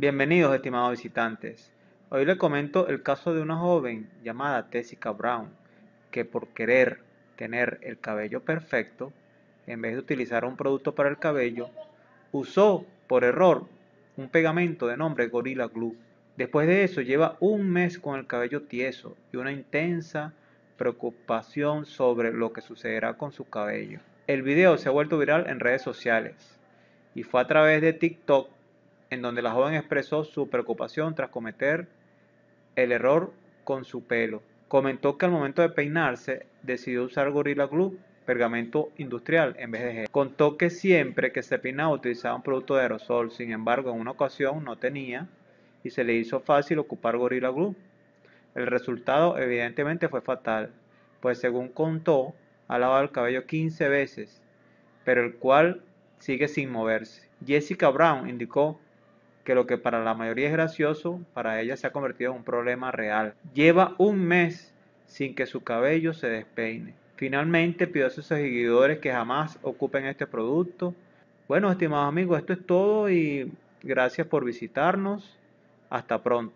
Bienvenidos, estimados visitantes. Hoy les comento el caso de una joven llamada Tessica Brown, que por querer tener el cabello perfecto, en vez de utilizar un producto para el cabello, usó por error un pegamento de nombre Gorilla Glue. Después de eso lleva un mes con el cabello tieso y una intensa preocupación sobre lo que sucederá con su cabello. El video se ha vuelto viral en redes sociales y fue a través de TikTok en donde la joven expresó su preocupación tras cometer el error con su pelo. Comentó que al momento de peinarse decidió usar Gorilla Glue, pergamento industrial, en vez de gel. Contó que siempre que se peinaba utilizaba un producto de aerosol, sin embargo en una ocasión no tenía y se le hizo fácil ocupar Gorilla Glue. El resultado evidentemente fue fatal, pues según contó, ha lavado el cabello 15 veces, pero el cual sigue sin moverse. Jessica Brown indicó que lo que para la mayoría es gracioso, para ella se ha convertido en un problema real. Lleva un mes sin que su cabello se despeine. Finalmente pido a sus seguidores que jamás ocupen este producto. Bueno, estimados amigos, esto es todo y gracias por visitarnos. Hasta pronto.